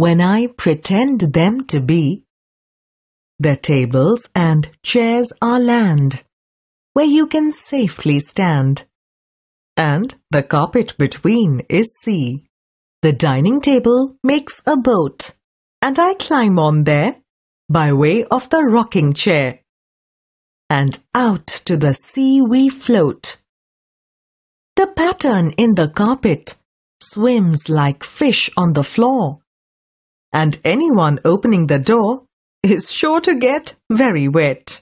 when I pretend them to be. The tables and chairs are land, where you can safely stand. And the carpet between is sea. The dining table makes a boat, and I climb on there by way of the rocking chair. And out to the sea we float. The pattern in the carpet swims like fish on the floor and anyone opening the door is sure to get very wet.